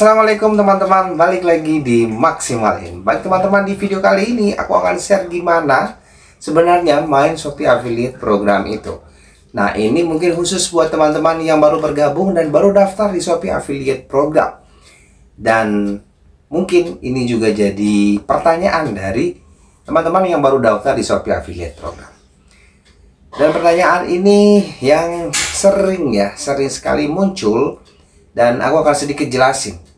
Assalamualaikum teman-teman, balik lagi di Maksimalin. Baik teman-teman, di video kali ini aku akan share gimana sebenarnya main Shopee Affiliate program itu. Nah, ini mungkin khusus buat teman-teman yang baru bergabung dan baru daftar di Shopee Affiliate program. Dan mungkin ini juga jadi pertanyaan dari teman-teman yang baru daftar di Shopee Affiliate program. Dan pertanyaan ini yang sering ya, sering sekali muncul dan aku akan sedikit jelasin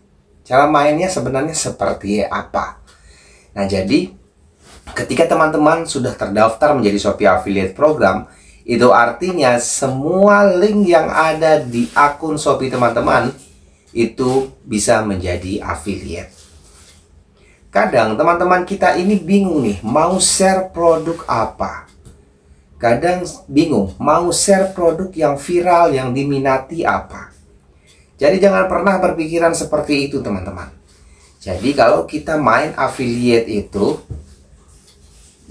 Cara mainnya sebenarnya seperti apa? Nah, jadi ketika teman-teman sudah terdaftar menjadi Shopee Affiliate Program, itu artinya semua link yang ada di akun Shopee teman-teman itu bisa menjadi affiliate. Kadang teman-teman kita ini bingung nih, mau share produk apa? Kadang bingung, mau share produk yang viral, yang diminati apa? Jadi jangan pernah berpikiran seperti itu teman-teman. Jadi kalau kita main affiliate itu,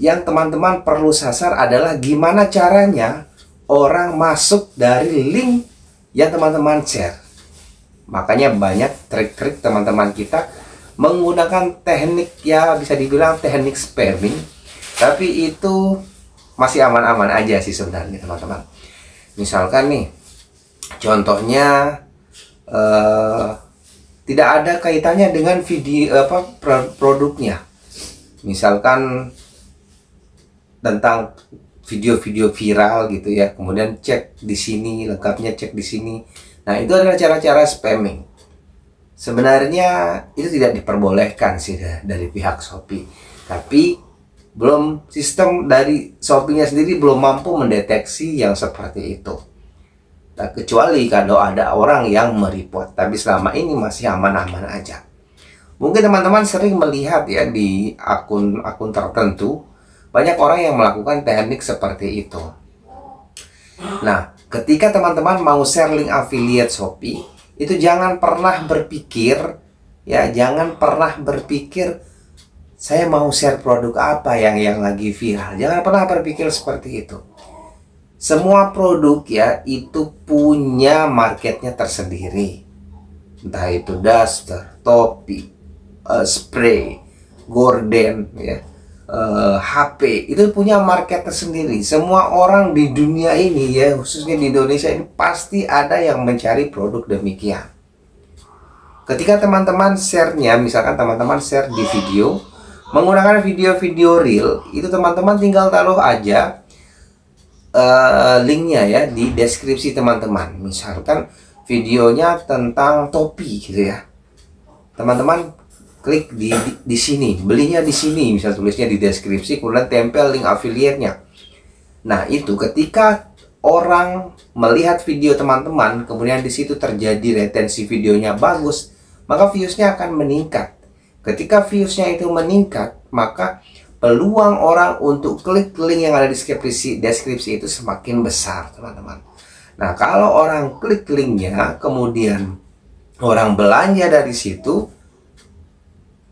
yang teman-teman perlu sasar adalah gimana caranya orang masuk dari link yang teman-teman share. Makanya banyak trik-trik teman-teman kita menggunakan teknik ya bisa dibilang teknik spamming. Tapi itu masih aman-aman aja sih sebenarnya teman-teman. Misalkan nih, contohnya uh, tidak ada kaitannya dengan video apa produknya misalkan tentang video-video viral gitu ya kemudian cek di sini lengkapnya cek di sini nah itu adalah cara-cara spamming sebenarnya itu tidak diperbolehkan sih dari pihak Shopee tapi belum sistem dari Shopee-nya sendiri belum mampu mendeteksi yang seperti itu Tak eh, kecuali kalau ada orang yang meripot, tapi selama ini masih aman-aman aja. Mungkin teman-teman sering melihat ya di akun-akun tertentu, banyak orang yang melakukan teknik seperti itu. Nah, ketika teman-teman mau share link affiliate Shopee, itu jangan pernah berpikir, ya jangan pernah berpikir, saya mau share produk apa yang yang lagi viral. Jangan pernah berpikir seperti itu semua produk ya itu punya marketnya tersendiri entah itu daster topi uh, spray gorden ya uh, eh, HP itu punya market tersendiri semua orang di dunia ini ya khususnya di Indonesia ini pasti ada yang mencari produk demikian ketika teman-teman sharenya misalkan teman-teman share di video menggunakan video-video real itu teman-teman tinggal taruh aja uh, linknya ya di deskripsi teman-teman. Misalkan videonya tentang topi gitu ya. Teman-teman klik di, di di sini, belinya di sini, misal tulisnya di deskripsi, kemudian tempel link affiliate-nya. Nah, itu ketika orang melihat video teman-teman, kemudian di situ terjadi retensi videonya bagus, maka viewsnya akan meningkat. Ketika viewsnya itu meningkat, maka peluang orang untuk klik link yang ada di deskripsi, deskripsi itu semakin besar, teman-teman. Nah, kalau orang klik linknya, kemudian orang belanja dari situ,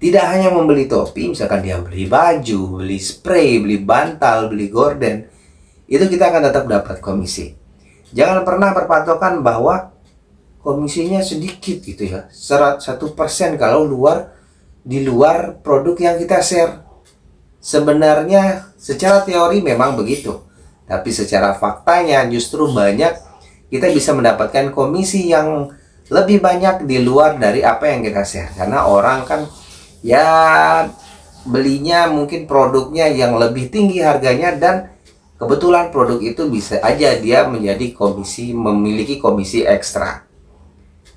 tidak hanya membeli topi, misalkan dia beli baju, beli spray, beli bantal, beli gorden, itu kita akan tetap dapat komisi. Jangan pernah berpatokan bahwa komisinya sedikit gitu ya, satu persen kalau luar di luar produk yang kita share. Sebenarnya secara teori memang begitu, tapi secara faktanya justru banyak kita bisa mendapatkan komisi yang lebih banyak di luar dari apa yang kita share karena orang kan ya belinya mungkin produknya yang lebih tinggi harganya dan kebetulan produk itu bisa aja dia menjadi komisi memiliki komisi ekstra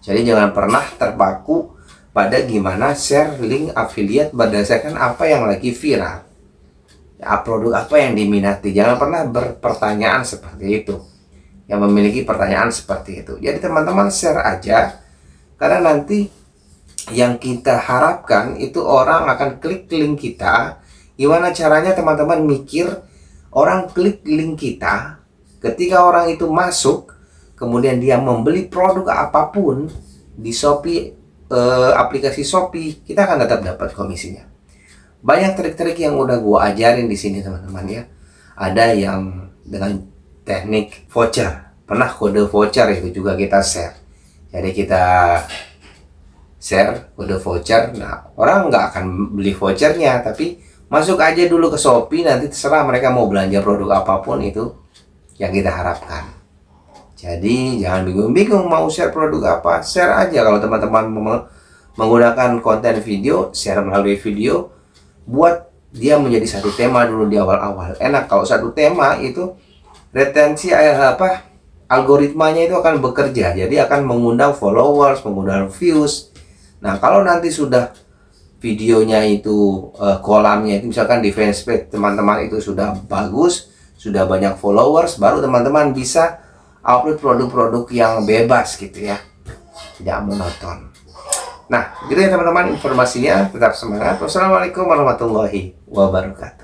jadi jangan pernah terpaku pada gimana share link affiliate berdasarkan apa yang lagi viral produk apa yang diminati jangan pernah berpertanyaan seperti itu yang memiliki pertanyaan seperti itu jadi teman-teman share aja karena nanti yang kita harapkan itu orang akan klik link kita gimana caranya teman-teman mikir orang klik link kita ketika orang itu masuk kemudian dia membeli produk apapun di Shopee eh, aplikasi Shopee kita akan tetap dapat komisinya banyak trik-trik yang udah gue ajarin di sini teman-teman ya. Ada yang dengan teknik voucher. Pernah kode voucher itu juga kita share. Jadi kita share kode voucher. Nah, orang nggak akan beli vouchernya, tapi masuk aja dulu ke Shopee, nanti terserah mereka mau belanja produk apapun itu yang kita harapkan. Jadi, jangan bingung-bingung mau share produk apa, share aja. Kalau teman-teman menggunakan konten video, share melalui video, buat dia menjadi satu tema dulu di awal-awal enak kalau satu tema itu retensi eh, apa algoritmanya itu akan bekerja jadi akan mengundang followers mengundang views nah kalau nanti sudah videonya itu eh, kolamnya itu misalkan di fanspage teman-teman itu sudah bagus sudah banyak followers baru teman-teman bisa upload produk-produk yang bebas gitu ya tidak monoton Nah, gitu ya teman-teman informasinya. Tetap semangat. Wassalamualaikum warahmatullahi wabarakatuh.